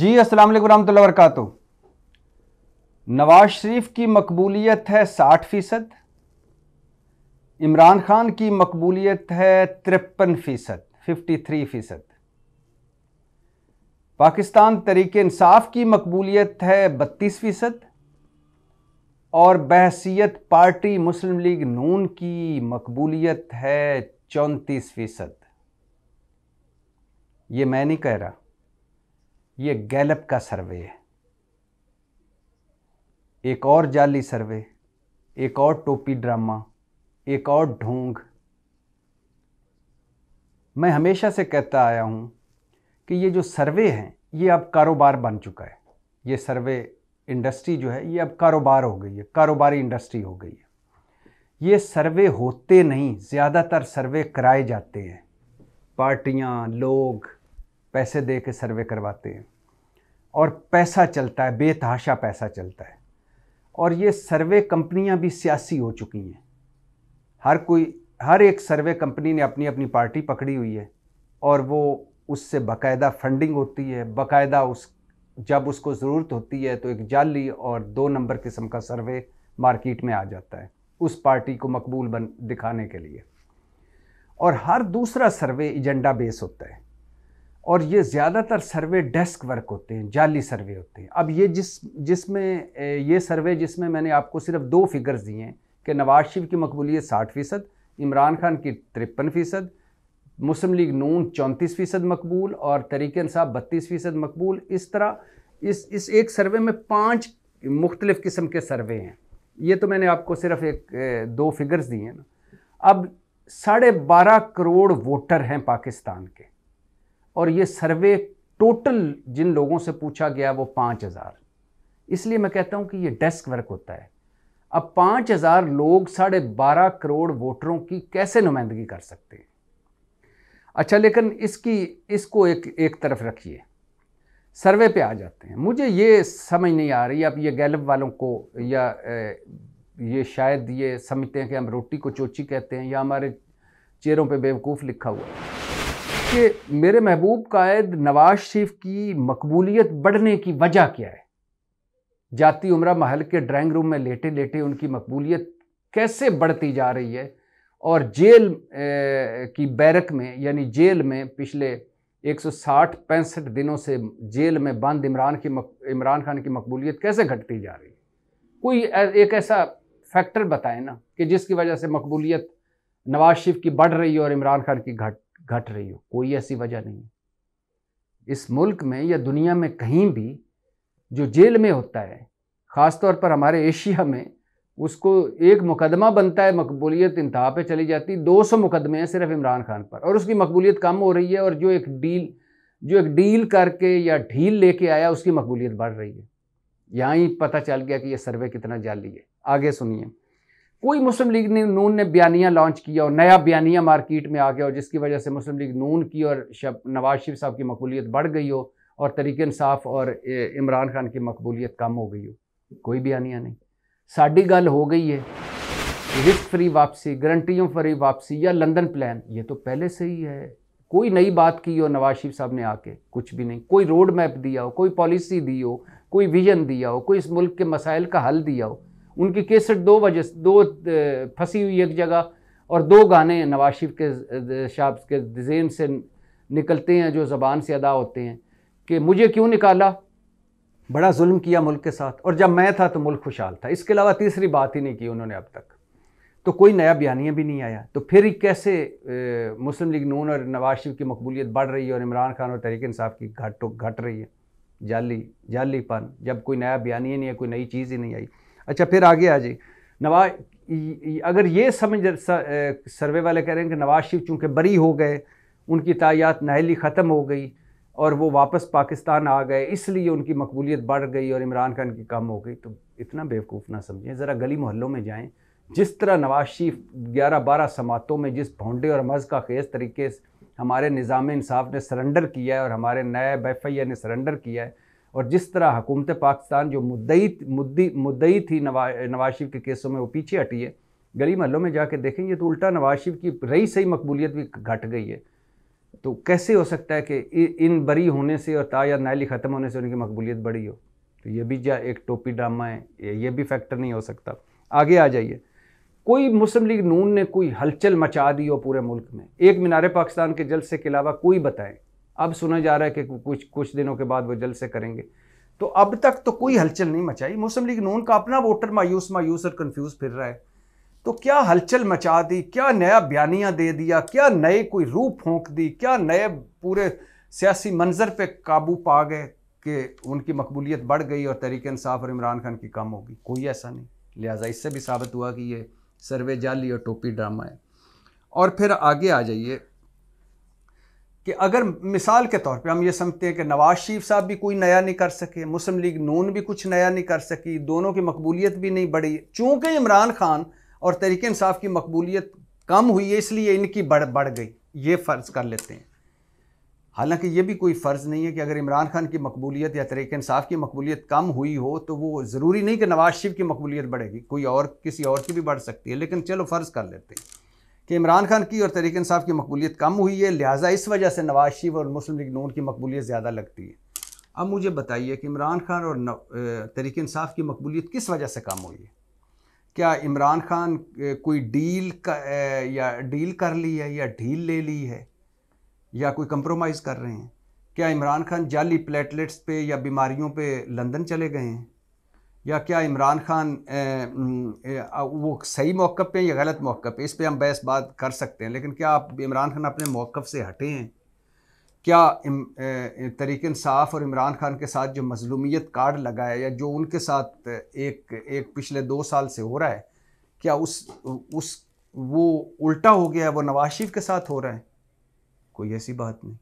जी अस्सलाम वालेकुम रहमतुल्लाहि नवाज शरीफ की मकबूलियत है साठ फ़ीसद इमरान खान की मकबूलियत है तिरपन फ़ीसद फिफ्टी थ्री फ़ीसद पाकिस्तान तरीके इंसाफ की मकबूलियत है बत्तीस फ़ीसद और बहसीत पार्टी मुस्लिम लीग नून की मकबूलियत है चौंतीस फ़ीसद ये मैं नहीं कह रहा ये गैलप का सर्वे है एक और जाली सर्वे एक और टोपी ड्रामा एक और ढोंग मैं हमेशा से कहता आया हूं कि ये जो सर्वे हैं ये अब कारोबार बन चुका है ये सर्वे इंडस्ट्री जो है ये अब कारोबार हो गई है कारोबारी इंडस्ट्री हो गई है ये सर्वे होते नहीं ज़्यादातर सर्वे कराए जाते हैं पार्टियाँ लोग पैसे दे के सर्वे करवाते हैं और पैसा चलता है बेतहाशा पैसा चलता है और ये सर्वे कंपनियां भी सियासी हो चुकी हैं हर कोई हर एक सर्वे कंपनी ने अपनी अपनी पार्टी पकड़ी हुई है और वो उससे बाकायदा फंडिंग होती है बाकायदा उस जब उसको ज़रूरत होती है तो एक जाली और दो नंबर किस्म का सर्वे मार्केट में आ जाता है उस पार्टी को मकबूल बन दिखाने के लिए और हर दूसरा सर्वे एजेंडा बेस होता है और ये ज़्यादातर सर्वे डेस्क वर्क होते हैं जाली सर्वे होते हैं अब ये जिस जिसमें ये सर्वे जिसमें मैंने आपको सिर्फ दो फिगर्स दिए हैं कि नवाज शरीफ की मकबूलियत साठ फ़ीसद इमरान खान की तिरपन फ़ीसद मुस्लिम लीग नून चौंतीस फ़ीसद मकबूल और तरीक इंसाफ बत्तीस फ़ीसद मकबूल इस तरह इस इस एक सर्वे में पाँच मुख्तलिफ़ किस्म के सर्वे हैं ये तो मैंने आपको सिर्फ एक दो फिगर्स दिए हैं ना अब साढ़े बारह करोड़ वोटर हैं पाकिस्तान के और ये सर्वे टोटल जिन लोगों से पूछा गया वो पाँच हज़ार इसलिए मैं कहता हूँ कि ये डेस्क वर्क होता है अब पाँच हज़ार लोग साढ़े बारह करोड़ वोटरों की कैसे नुमाइंदगी कर सकते हैं अच्छा लेकिन इसकी इसको एक एक तरफ रखिए सर्वे पे आ जाते हैं मुझे ये समझ नहीं आ रही अब ये गैलब वालों को या ये शायद ये समझते हैं कि हम रोटी को चोची कहते हैं या हमारे चेहरों पे बेवकूफ़ लिखा हुआ है कि मेरे महबूब कायद नवाज शरीफ की मकबूलियत बढ़ने की वजह क्या है जाती उम्र महल के ड्राइंग रूम में लेटे लेटे उनकी मकबूलियत कैसे बढ़ती जा रही है और जेल की बैरक में यानी जेल में पिछले 160 पैंसठ दिनों से जेल में बंद इमरान की इमरान खान की मकबूलियत कैसे घटती जा रही है कोई एक ऐसा फैक्टर बताएं ना कि जिसकी वजह से मकबूलियत नवाज शरीफ की बढ़ रही है और इमरान खान की घट घट रही हो कोई ऐसी वजह नहीं इस मुल्क में या दुनिया में कहीं भी जो जेल में होता है ख़ास तौर पर हमारे एशिया में उसको एक मुकदमा बनता है मकबूलियत इंतहा पे चली जाती है 200 मुकदमे हैं सिर्फ इमरान खान पर और उसकी मकबूलियत कम हो रही है और जो एक डील जो एक डील करके या ढील लेके आया उसकी मकबूलियत बढ़ रही है यहाँ ही पता चल गया कि यह सर्वे कितना जाली है आगे सुनिए कोई मुस्लिम लीग ने नून ने बयानिया लॉन्च किया और नया बयानिया मार्केट में आ गया और जिसकी वजह से मुस्लिम लीग नून की और शब नवाज शरीफ साहब की मकबूलियत बढ़ गई हो और तरीके इंसाफ और इमरान खान की मकबूलियत कम हो गई हो कोई बयानिया नहीं साड़ी गल हो गई है रिस्क फ्री वापसी गारंटियों फ्री वापसी या लंदन प्लान ये तो पहले से ही है कोई नई बात की हो नवाज शरीफ साहब ने आके कुछ भी नहीं कोई रोड मैप दिया हो कोई पॉलिसी दी हो कोई विजन दिया हो कोई इस मुल्क के मसाइल का हल दिया हो उनकी केसट दो वजह दो फंसी हुई एक जगह और दो गाने नवाज शरीफ के शाह के जेन से निकलते हैं जो ज़बान से अदा होते हैं कि मुझे क्यों निकाला बड़ा जुल्म किया मुल्क के साथ और जब मैं था तो मुल्क खुशहाल था इसके अलावा तीसरी बात ही नहीं की उन्होंने अब तक तो कोई नया बयानिया भी नहीं आया तो फिर कैसे मुस्लिम लीग नून और नवाज शरीफ की मकबूलियत बढ़ रही है और इमरान खान और तहरीक इसाफ़ की घट घट रही है जाली जाली पन जब कोई नया बयानिया नहीं है कोई नई चीज़ ही नहीं आई अच्छा फिर आगे आ जाए नवाज अगर ये समझ सर्वे वाले कह रहे हैं कि नवाज शरीफ चूँकि बरी हो गए उनकी तायात नहली ख़त्म हो गई और वो वापस पाकिस्तान आ गए इसलिए उनकी मकबूलियत बढ़ गई और इमरान खान की कम हो गई तो इतना बेवकूफ़ ना समझें ज़रा गली मोहल्लों में जाएँ जिस तरह नवाज शरीफ ग्यारह बारह समातों में जिस भोंडे और मज़ का खेज तरीके से हमारे निज़ाम इंसाफ ने सरेंडर किया है और हमारे नए एफ ने सरेंडर किया है और जिस तरह हुकूमत पाकिस्तान जो मुद्दई मुद्दी मुद्दई थी नवा नवाज शरीफ के केसों में वो पीछे हटी है गली महलों में जाके देखेंगे तो उल्टा नवाज शरीफ की रही सही मकबूलियत भी घट गई है तो कैसे हो सकता है कि इन बरी होने से और ताया या ख़त्म होने से उनकी मकबूलियत बढ़ी हो तो ये भी जा एक टोपी ड्रामा है ये भी फैक्टर नहीं हो सकता आगे आ जाइए कोई मुस्लिम लीग नून ने कोई हलचल मचा दी हो पूरे मुल्क में एक मीनार पाकिस्तान के जलसे के अलावा कोई बताएं अब सुना जा रहा है कि कुछ कुछ दिनों के बाद वो जल्द से करेंगे तो अब तक तो कोई हलचल नहीं मचाई मुस्लिम लीग नून का अपना वोटर मायूस मायूस और कंफ्यूज फिर रहा है तो क्या हलचल मचा दी क्या नया बयानियाँ दे दिया क्या नए कोई रूह फोंक दी क्या नए पूरे सियासी मंजर पे काबू पा गए कि उनकी मकबूलियत बढ़ गई और तरीके इंसाफ और इमरान खान की कम होगी कोई ऐसा नहीं लिहाजा इससे भी साबित हुआ कि ये सर्वे जाली और टोपी ड्रामा है और फिर आगे आ जाइए कि अगर मिसाल के तौर पे हम ये समझते हैं कि नवाज शरीफ साहब भी कोई नया नहीं कर सके मुस्लिम लीग नून भी कुछ नया नहीं कर सकी दोनों की मकबूलियत भी नहीं बढ़ी चूँकि इमरान खान और तरीके इंसाफ की मकबूलियत कम हुई है इसलिए इनकी बढ़ बढ़ गई ये फ़र्ज़ कर लेते हैं हालांकि ये भी कोई फ़र्ज़ नहीं है कि अगर इमरान खान की मकबूलियत या तरीके इंसाफ की मकबूलियत कम हुई हो तो वो ज़रूरी नहीं कि नवाज शरीफ की मकबूलियत बढ़ेगी कोई और किसी और की भी बढ़ सकती है लेकिन चलो फ़र्ज़ कर लेते हैं कि इमरान खान की और तरीक इंसाफ की मकबूलीत कम हुई है लिहाजा इस वजह से नवाज शरीफ और मुस्लिम लीग नून की मकबूलीत ज़्यादा लगती है अब मुझे बताइए कि इमरान खान और तरीक इंसाफ की मकबूलीत किस वजह से कम हुई है क्या इमरान खान कोई डील का, या डील कर ली है या ढील ले ली है या कोई कंप्रोमाइज़ कर रहे हैं क्या इमरान खान जाली प्लेटलेट्स पे या बीमारियों पे लंदन चले गए हैं या क्या इमरान खान ए, ए, वो सही मौक़ पे या गलत मौक़ पे इस पर हम बहस बात कर सकते हैं लेकिन क्या आप इमरान खान अपने मौक़ से हटे हैं क्या तरीक इंसाफ और इमरान खान के साथ जो मजलूमियत कार्ड लगा है या जो उनके साथ एक एक पिछले दो साल से हो रहा है क्या उस उस वो उल्टा हो गया है वो नवाज शरीफ के साथ हो रहा है कोई ऐसी बात नहीं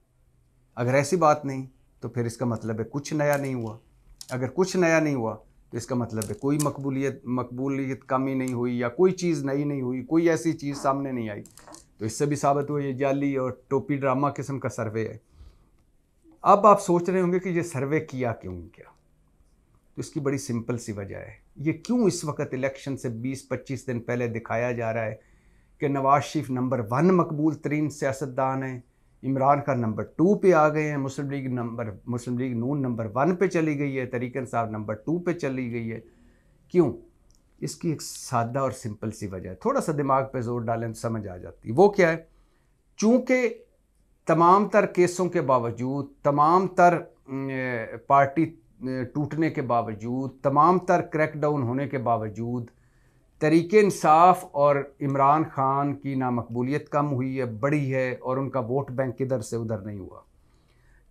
अगर ऐसी बात नहीं तो फिर इसका मतलब है कुछ नया नहीं हुआ अगर कुछ नया नहीं हुआ तो इसका मतलब है कोई मकबूलियत मकबूलियत कमी नहीं हुई या कोई चीज़ नई नहीं हुई कोई ऐसी चीज़ सामने नहीं आई तो इससे भी साबित हुआ ये जाली और टोपी ड्रामा किस्म का सर्वे है अब आप सोच रहे होंगे कि ये सर्वे किया क्यों क्या तो इसकी बड़ी सिंपल सी वजह है ये क्यों इस वक्त इलेक्शन से 20-25 दिन पहले दिखाया जा रहा है कि नवाज शरीफ नंबर वन मकबूल तरीन सियासतदान हैं इमरान खान नंबर टू पे आ गए हैं Muslim League number Muslim League Noon number one पे चली गई है तरीकन साहब नंबर टू पे चली गई है क्यों इसकी एक सादा और सिंपल सी वजह है थोड़ा सा दिमाग पे जोर डालें तो समझ आ जाती है वो क्या है चूँकि तमाम तर केसों के बावजूद तमाम तर पार्टी टूटने के बावजूद तमाम तर क्रैकडाउन होने के बावजूद तहरीक इंसाफ और इमरान खान की नामकबूलीत कम हुई है बड़ी है और उनका वोट बैंक किधर से उधर नहीं हुआ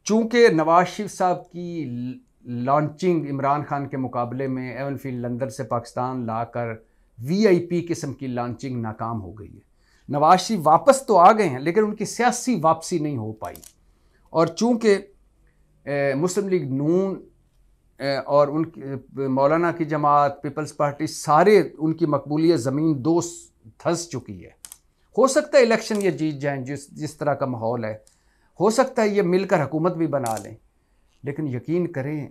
चूँकि नवाज शरीफ साहब की लॉन्चिंग इमरान खान के मुकाबले में एवनफील्ड लंदन से पाकिस्तान लाकर वीआईपी किस्म की लॉन्चिंग नाकाम हो गई है नवाज शरीफ वापस तो आ गए हैं लेकिन उनकी सियासी वापसी नहीं हो पाई और चूँकि मुस्लिम लीग नून और उन मौलाना की जमात पीपल्स पार्टी सारे उनकी मकबूलियत ज़मीन दोस्त धंस चुकी है हो सकता है इलेक्शन ये जीत जाएं जिस जिस तरह का माहौल है हो सकता है ये मिलकर हुकूमत भी बना लें लेकिन यकीन करें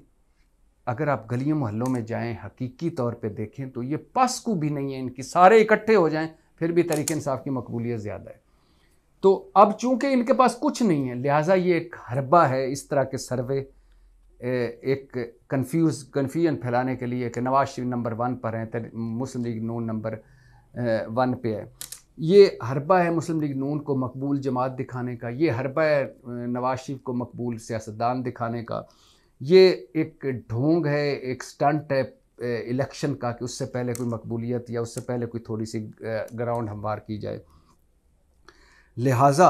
अगर आप गलियों मोहल्लों में जाएं हकीकी तौर पे देखें तो ये को भी नहीं है इनकी सारे इकट्ठे हो जाएं फिर भी तरीके इंसाफ की मकबूलियत ज़्यादा है तो अब चूंकि इनके पास कुछ नहीं है लिहाजा ये एक हरबा है इस तरह के सर्वे एक कन्फ्यूज कन्फ्यूजन फैलाने के लिए कि नवाज शरीफ नंबर वन पर हैं मुस्लिम लीग नून नंबर वन पे है ये हरबा है मुस्लिम लीग नून को मकबूल जमात दिखाने का ये हरबा है नवाज शरीफ को मकबूल सियासतदान दिखाने का ये एक ढोंग है एक स्टंट है इलेक्शन का कि उससे पहले कोई मकबूलियत या उससे पहले कोई थोड़ी सी ग्राउंड हमवार की जाए लिहाजा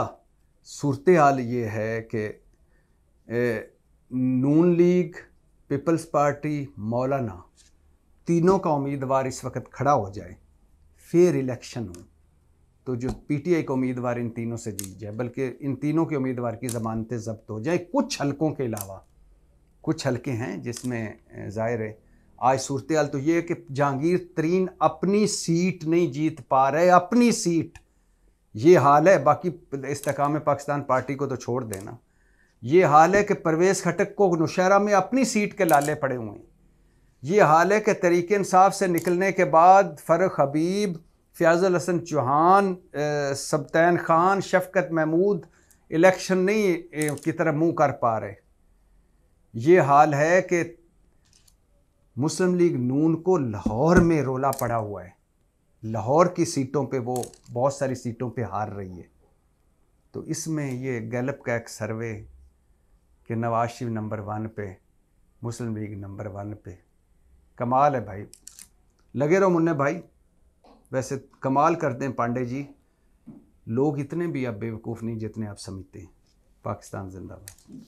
सूरत हाल ये है कि नून लीग पीपल्स पार्टी मौलाना तीनों का उम्मीदवार इस वक्त खड़ा हो जाए फिर इलेक्शन हो तो जो पीटीआई का उम्मीदवार इन तीनों से जीत जाए बल्कि इन तीनों के उम्मीदवार की ज़मानतें जब्त हो जाए कुछ हलकों के अलावा कुछ हलके हैं जिसमें ज़ाहिर है आज सूरत हाल तो ये है कि जहांगीर तरीन अपनी सीट नहीं जीत पा रहे अपनी सीट ये हाल है बाकी इस्तेकाम पाकिस्तान पार्टी को तो छोड़ देना ये हाल है कि परवेज़ खटक को नुशहरा में अपनी सीट के लाले पड़े हुए हैं ये हाल है कि तरीके इंसाफ से निकलने के बाद फ़र्क हबीब फ़याज़ल हसन चौहान सबतैन ख़ान शफकत महमूद इलेक्शन नहीं की तरफ मुंह कर पा रहे ये हाल है कि मुस्लिम लीग नून को लाहौर में रोला पड़ा हुआ है लाहौर की सीटों पे वो बहुत सारी सीटों पे हार रही है तो इसमें ये गैलप का एक सर्वे कि नवाज शरीफ नंबर वन पे मुस्लिम लीग नंबर वन पे कमाल है भाई लगे रहो मुन्ने भाई वैसे कमाल करते हैं पांडे जी लोग इतने भी अब बेवकूफ़ नहीं जितने आप समझते हैं पाकिस्तान जिंदाबाद